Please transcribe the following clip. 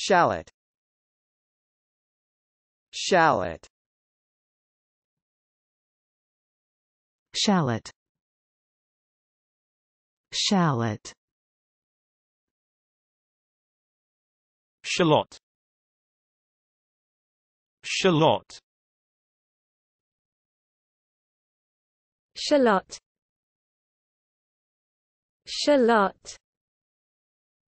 Shallot Shallot Shallot Shallot Shallot Shallot Shallot Shallot